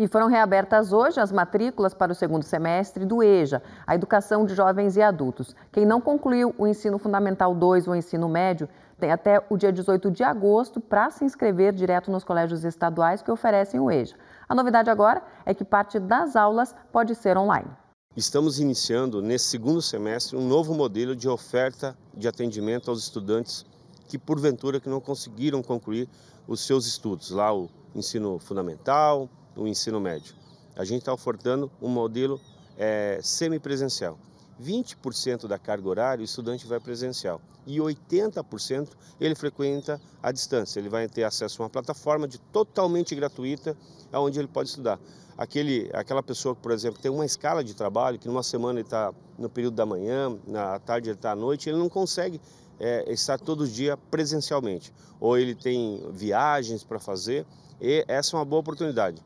E foram reabertas hoje as matrículas para o segundo semestre do EJA, a Educação de Jovens e Adultos. Quem não concluiu o Ensino Fundamental 2 ou o Ensino Médio tem até o dia 18 de agosto para se inscrever direto nos colégios estaduais que oferecem o EJA. A novidade agora é que parte das aulas pode ser online. Estamos iniciando, nesse segundo semestre, um novo modelo de oferta de atendimento aos estudantes que, porventura, que não conseguiram concluir os seus estudos, lá o ensino fundamental, o ensino médio. A gente está ofertando um modelo é, semipresencial. 20% da carga horária o estudante vai presencial e 80% ele frequenta à distância. Ele vai ter acesso a uma plataforma de totalmente gratuita onde ele pode estudar. Aquele, aquela pessoa que, por exemplo, tem uma escala de trabalho, que numa semana ele está no período da manhã, na tarde ele está à noite, ele não consegue é, estar todo dia presencialmente. Ou ele tem viagens para fazer e essa é uma boa oportunidade.